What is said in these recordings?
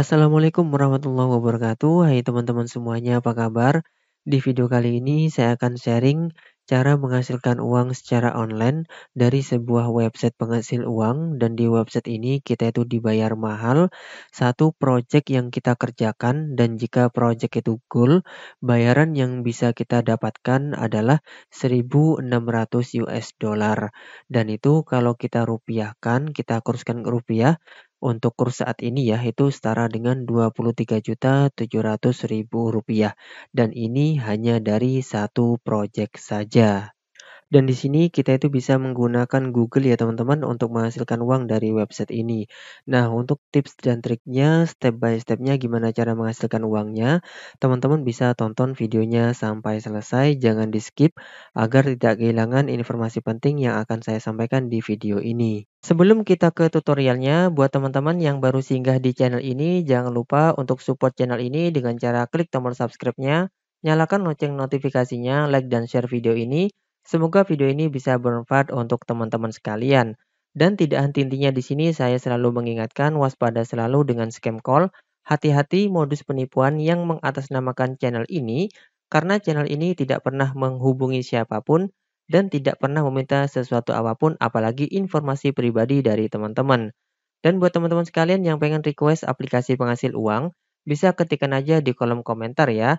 Assalamualaikum warahmatullahi wabarakatuh. Hai teman-teman semuanya, apa kabar? Di video kali ini saya akan sharing cara menghasilkan uang secara online dari sebuah website penghasil uang dan di website ini kita itu dibayar mahal satu project yang kita kerjakan dan jika project itu goal bayaran yang bisa kita dapatkan adalah 1600 US dollar dan itu kalau kita rupiahkan kita kurskan ke rupiah untuk kurs saat ini ya itu setara dengan juta ribu rupiah dan ini hanya dari satu proyek saja. Dan di sini kita itu bisa menggunakan Google ya teman-teman untuk menghasilkan uang dari website ini. Nah untuk tips dan triknya, step by stepnya gimana cara menghasilkan uangnya, teman-teman bisa tonton videonya sampai selesai, jangan di skip agar tidak kehilangan informasi penting yang akan saya sampaikan di video ini. Sebelum kita ke tutorialnya, buat teman-teman yang baru singgah di channel ini, jangan lupa untuk support channel ini dengan cara klik tombol subscribe-nya, nyalakan lonceng notifikasinya, like dan share video ini, Semoga video ini bisa bermanfaat untuk teman-teman sekalian. Dan tidak henti-hentinya di sini saya selalu mengingatkan waspada selalu dengan scam call, hati-hati modus penipuan yang mengatasnamakan channel ini karena channel ini tidak pernah menghubungi siapapun dan tidak pernah meminta sesuatu apapun apalagi informasi pribadi dari teman-teman. Dan buat teman-teman sekalian yang pengen request aplikasi penghasil uang, bisa ketikkan aja di kolom komentar ya.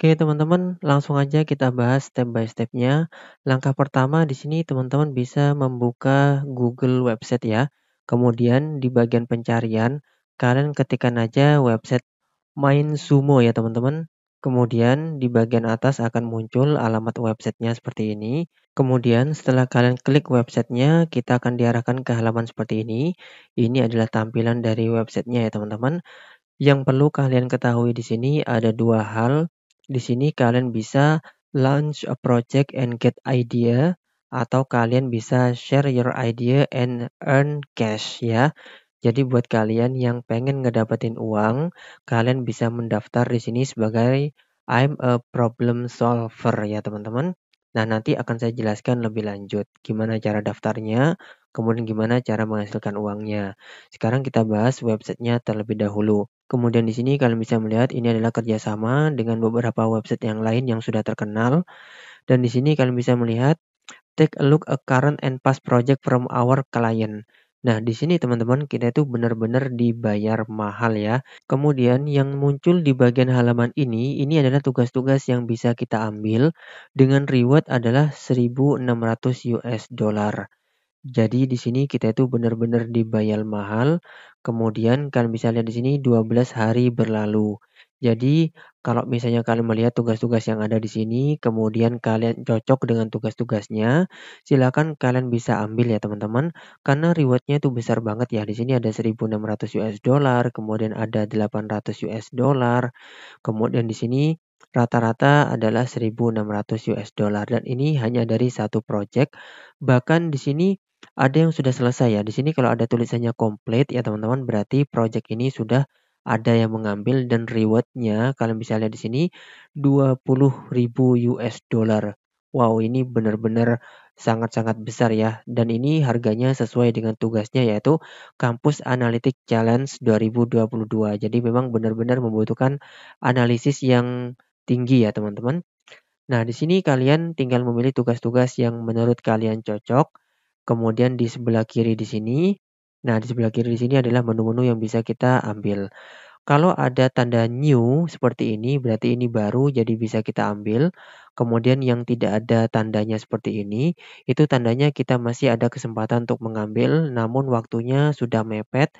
Oke, teman-teman, langsung aja kita bahas step by stepnya. Langkah pertama di sini teman-teman bisa membuka Google website ya. Kemudian di bagian pencarian, kalian ketikkan aja website Main Sumo ya, teman-teman. Kemudian di bagian atas akan muncul alamat websitenya seperti ini. Kemudian setelah kalian klik websitenya, kita akan diarahkan ke halaman seperti ini. Ini adalah tampilan dari websitenya ya teman-teman. Yang perlu kalian ketahui di sini ada dua hal. Di sini kalian bisa launch a project and get idea atau kalian bisa share your idea and earn cash ya. Jadi buat kalian yang pengen ngedapetin uang, kalian bisa mendaftar di sini sebagai I'm a problem solver ya teman-teman. Nah, nanti akan saya jelaskan lebih lanjut gimana cara daftarnya, kemudian gimana cara menghasilkan uangnya. Sekarang kita bahas websitenya terlebih dahulu. Kemudian di sini kalian bisa melihat ini adalah kerjasama dengan beberapa website yang lain yang sudah terkenal. Dan di sini kalian bisa melihat take a look a current and past project from our client. Nah, di sini teman-teman kita itu benar-benar dibayar mahal ya. Kemudian yang muncul di bagian halaman ini, ini adalah tugas-tugas yang bisa kita ambil dengan reward adalah 1600 US dollar. Jadi di sini kita itu benar-benar dibayar mahal, kemudian kalian bisa lihat di sini 12 hari berlalu. Jadi kalau misalnya kalian melihat tugas-tugas yang ada di sini, kemudian kalian cocok dengan tugas-tugasnya, silakan kalian bisa ambil ya teman-teman, karena rewardnya itu besar banget ya. Di sini ada 1.600 US dollar, kemudian ada 800 US dollar, kemudian di sini rata-rata adalah 1.600 US dollar dan ini hanya dari satu project. Bahkan di sini ada yang sudah selesai ya, di sini kalau ada tulisannya complete ya teman-teman berarti project ini sudah ada yang mengambil dan rewardnya kalian bisa lihat di sini 20.000 US dollar. Wow, ini benar-benar sangat-sangat besar ya. Dan ini harganya sesuai dengan tugasnya yaitu Campus Analytic Challenge 2022. Jadi memang benar-benar membutuhkan analisis yang tinggi ya teman-teman. Nah, di sini kalian tinggal memilih tugas-tugas yang menurut kalian cocok Kemudian di sebelah kiri di sini, nah di sebelah kiri di sini adalah menu-menu yang bisa kita ambil. Kalau ada tanda new seperti ini berarti ini baru jadi bisa kita ambil. Kemudian yang tidak ada tandanya seperti ini, itu tandanya kita masih ada kesempatan untuk mengambil, namun waktunya sudah mepet.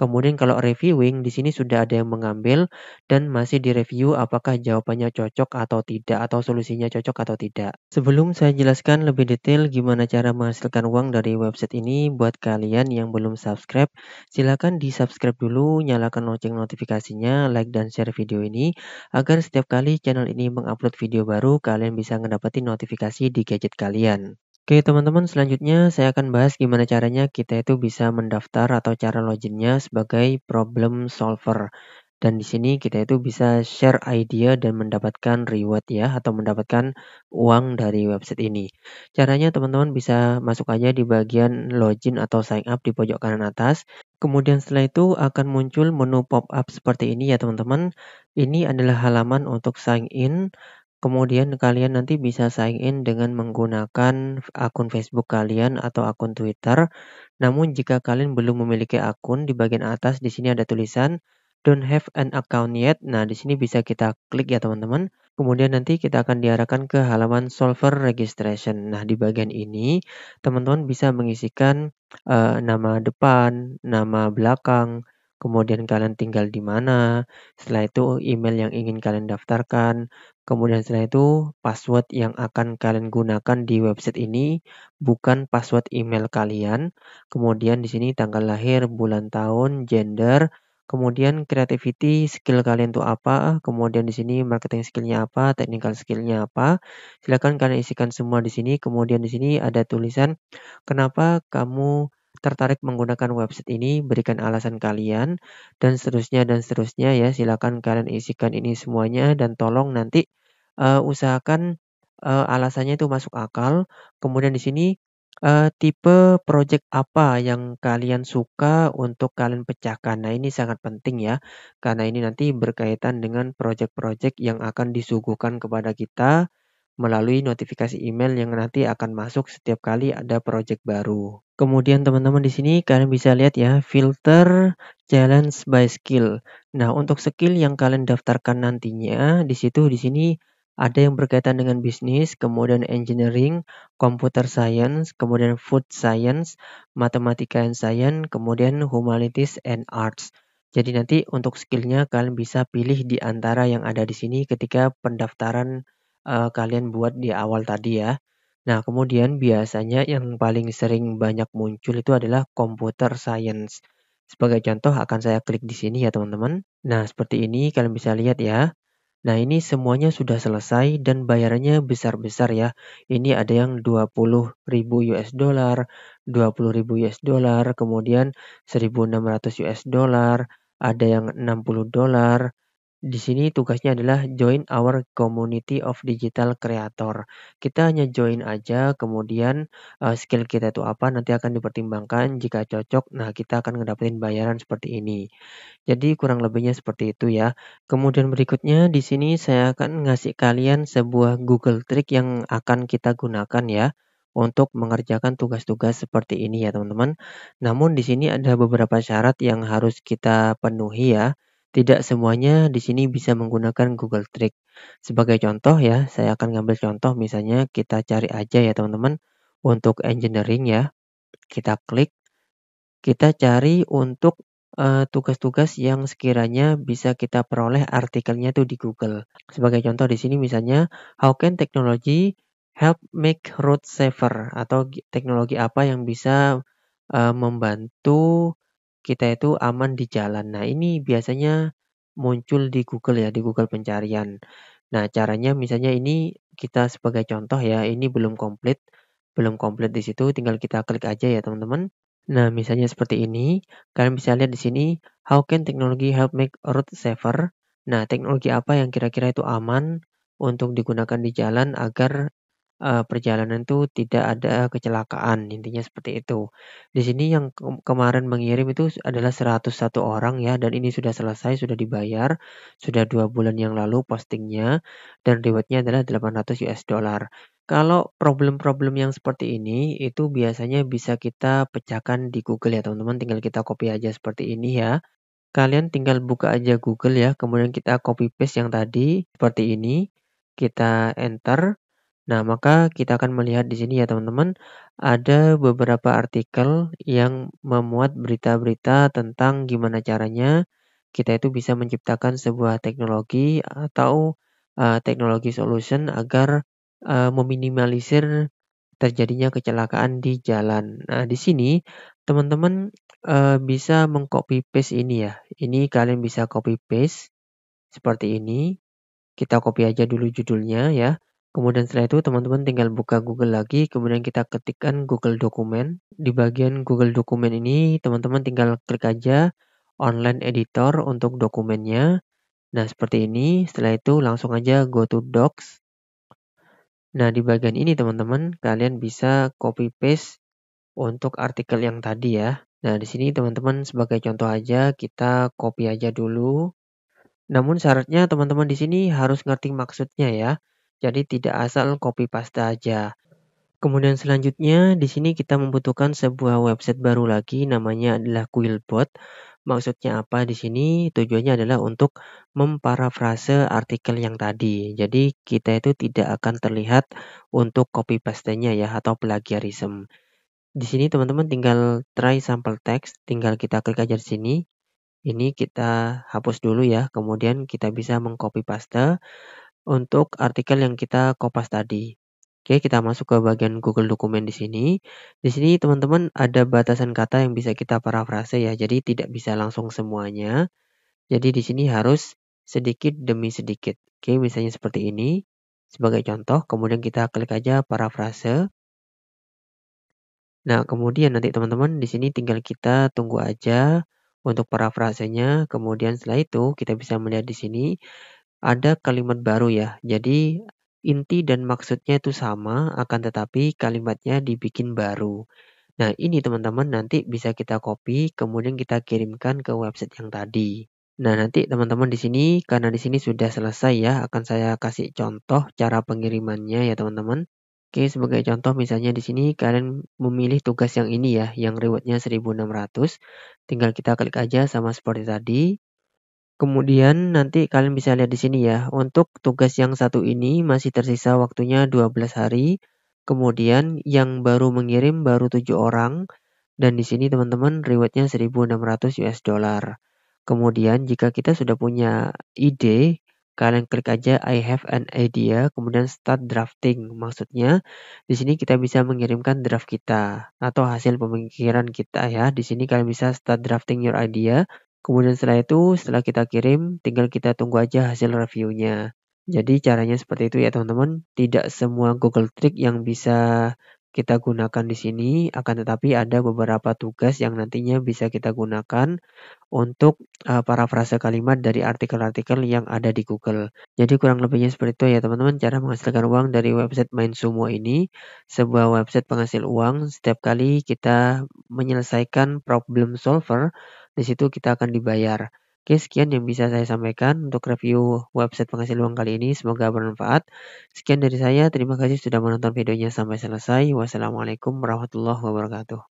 Kemudian kalau reviewing, di sini sudah ada yang mengambil dan masih direview apakah jawabannya cocok atau tidak, atau solusinya cocok atau tidak. Sebelum saya jelaskan lebih detail gimana cara menghasilkan uang dari website ini, buat kalian yang belum subscribe, silakan di-subscribe dulu, nyalakan lonceng notifikasinya, like dan share video ini, agar setiap kali channel ini mengupload video baru, kalian kalian bisa mendapati notifikasi di gadget kalian. Oke teman-teman, selanjutnya saya akan bahas gimana caranya kita itu bisa mendaftar atau cara loginnya sebagai problem solver. Dan di sini kita itu bisa share idea dan mendapatkan reward ya atau mendapatkan uang dari website ini. Caranya teman-teman bisa masuk aja di bagian login atau sign up di pojok kanan atas. Kemudian setelah itu akan muncul menu pop-up seperti ini ya teman-teman. Ini adalah halaman untuk sign in Kemudian kalian nanti bisa sign in dengan menggunakan akun Facebook kalian atau akun Twitter. Namun jika kalian belum memiliki akun, di bagian atas di sini ada tulisan don't have an account yet. Nah, di sini bisa kita klik ya teman-teman. Kemudian nanti kita akan diarahkan ke halaman solver registration. Nah, di bagian ini teman-teman bisa mengisikan uh, nama depan, nama belakang, kemudian kalian tinggal di mana, setelah itu email yang ingin kalian daftarkan, kemudian setelah itu password yang akan kalian gunakan di website ini bukan password email kalian, kemudian di sini tanggal lahir, bulan tahun, gender, kemudian creativity, skill kalian itu apa, kemudian di sini marketing skillnya apa, technical skillnya apa, silakan kalian isikan semua di sini, kemudian di sini ada tulisan kenapa kamu tertarik menggunakan website ini, berikan alasan kalian, dan seterusnya, dan seterusnya ya. Silakan kalian isikan ini semuanya, dan tolong nanti uh, usahakan uh, alasannya itu masuk akal. Kemudian di sini, uh, tipe project apa yang kalian suka untuk kalian pecahkan. Nah, ini sangat penting ya, karena ini nanti berkaitan dengan project-project yang akan disuguhkan kepada kita melalui notifikasi email yang nanti akan masuk setiap kali ada project baru. Kemudian teman-teman di sini kalian bisa lihat ya filter challenge by skill. Nah, untuk skill yang kalian daftarkan nantinya di situ di sini ada yang berkaitan dengan bisnis, kemudian engineering, computer science, kemudian food science, matematika and science, kemudian humanities and arts. Jadi nanti untuk skillnya kalian bisa pilih di antara yang ada di sini ketika pendaftaran uh, kalian buat di awal tadi ya. Nah, kemudian biasanya yang paling sering banyak muncul itu adalah computer science. Sebagai contoh akan saya klik di sini ya teman-teman. Nah, seperti ini kalian bisa lihat ya. Nah, ini semuanya sudah selesai dan bayarannya besar-besar ya. Ini ada yang $20.000 $20.000 kemudian $1.600 US dollar, ada yang $60 di sini tugasnya adalah join our community of digital creator. Kita hanya join aja, kemudian uh, skill kita itu apa nanti akan dipertimbangkan. Jika cocok, nah kita akan ngedapetin bayaran seperti ini. Jadi kurang lebihnya seperti itu ya. Kemudian berikutnya di sini saya akan ngasih kalian sebuah Google Trick yang akan kita gunakan ya untuk mengerjakan tugas-tugas seperti ini ya teman-teman. Namun di sini ada beberapa syarat yang harus kita penuhi ya. Tidak semuanya di sini bisa menggunakan Google Trick Sebagai contoh ya, saya akan ngambil contoh misalnya kita cari aja ya teman-teman untuk engineering ya. Kita klik, kita cari untuk eh, tugas-tugas uh, yang sekiranya bisa kita peroleh artikelnya tuh di Google. Sebagai contoh di sini misalnya how can technology help make road safer atau teknologi apa yang bisa uh, membantu kita itu aman di jalan. Nah, ini biasanya muncul di Google ya, di Google pencarian. Nah, caranya misalnya ini kita sebagai contoh ya, ini belum komplit, belum komplit di situ, tinggal kita klik aja ya teman-teman. Nah, misalnya seperti ini, kalian bisa lihat di sini, how can technology help make road safer? Nah, teknologi apa yang kira-kira itu aman untuk digunakan di jalan agar uh, perjalanan itu tidak ada kecelakaan, intinya seperti itu. Di sini yang ke kemarin mengirim itu adalah 101 orang ya, dan ini sudah selesai, sudah dibayar, sudah dua bulan yang lalu postingnya, dan rewardnya adalah $800. US Dollar. Kalau problem-problem yang seperti ini, itu biasanya bisa kita pecahkan di Google ya teman-teman, tinggal kita copy aja seperti ini ya. Kalian tinggal buka aja Google ya, kemudian kita copy paste yang tadi, seperti ini, kita enter, Nah, maka kita akan melihat di sini ya teman-teman, ada beberapa artikel yang memuat berita-berita tentang gimana caranya kita itu bisa menciptakan sebuah teknologi atau uh, teknologi solution agar uh, meminimalisir terjadinya kecelakaan di jalan. Nah, di sini teman-teman uh, bisa mengcopy paste ini ya. Ini kalian bisa copy paste seperti ini. Kita copy aja dulu judulnya ya. Kemudian setelah itu teman-teman tinggal buka Google lagi, kemudian kita ketikkan Google Dokumen. Di bagian Google Dokumen ini, teman-teman tinggal klik aja online editor untuk dokumennya. Nah, seperti ini. Setelah itu langsung aja go to docs. Nah, di bagian ini teman-teman, kalian bisa copy paste untuk artikel yang tadi ya. Nah, di sini teman-teman sebagai contoh aja kita copy aja dulu. Namun syaratnya teman-teman di sini harus ngerti maksudnya ya. Jadi tidak asal copy paste aja. Kemudian selanjutnya di sini kita membutuhkan sebuah website baru lagi namanya adalah Quillbot. Maksudnya apa di sini? Tujuannya adalah untuk memparafrase artikel yang tadi. Jadi kita itu tidak akan terlihat untuk copy paste-nya ya atau plagiarism. Di sini teman-teman tinggal try sample text, tinggal kita klik aja di sini. Ini kita hapus dulu ya, kemudian kita bisa mengcopy paste untuk artikel yang kita kopas tadi. Oke, kita masuk ke bagian Google Dokumen di sini. Di sini teman-teman ada batasan kata yang bisa kita parafrase ya. Jadi tidak bisa langsung semuanya. Jadi di sini harus sedikit demi sedikit. Oke, misalnya seperti ini. Sebagai contoh, kemudian kita klik aja parafrase. Nah, kemudian nanti teman-teman di sini tinggal kita tunggu aja untuk parafrasenya. Kemudian setelah itu kita bisa melihat di sini ada kalimat baru ya. Jadi inti dan maksudnya itu sama, akan tetapi kalimatnya dibikin baru. Nah, ini teman-teman nanti bisa kita copy, kemudian kita kirimkan ke website yang tadi. Nah, nanti teman-teman di sini, karena di sini sudah selesai ya, akan saya kasih contoh cara pengirimannya ya teman-teman. Oke, sebagai contoh misalnya di sini kalian memilih tugas yang ini ya, yang rewardnya 1600. Tinggal kita klik aja sama seperti tadi. Kemudian nanti kalian bisa lihat di sini ya, untuk tugas yang satu ini masih tersisa waktunya 12 hari. Kemudian yang baru mengirim baru 7 orang dan di sini teman-teman rewardnya 1600 US dollar. Kemudian jika kita sudah punya ide, kalian klik aja I have an idea, kemudian start drafting. Maksudnya di sini kita bisa mengirimkan draft kita atau hasil pemikiran kita ya. Di sini kalian bisa start drafting your idea Kemudian setelah itu, setelah kita kirim, tinggal kita tunggu aja hasil reviewnya. Jadi caranya seperti itu ya teman-teman. Tidak semua Google Trick yang bisa kita gunakan di sini, akan tetapi ada beberapa tugas yang nantinya bisa kita gunakan untuk uh, parafrase kalimat dari artikel-artikel yang ada di Google. Jadi kurang lebihnya seperti itu ya teman-teman cara menghasilkan uang dari website main Mainsumo ini, sebuah website penghasil uang. Setiap kali kita menyelesaikan problem solver, di situ kita akan dibayar. Oke, sekian yang bisa saya sampaikan untuk review website penghasil uang kali ini. Semoga bermanfaat. Sekian dari saya. Terima kasih sudah menonton videonya sampai selesai. Wassalamualaikum warahmatullahi wabarakatuh.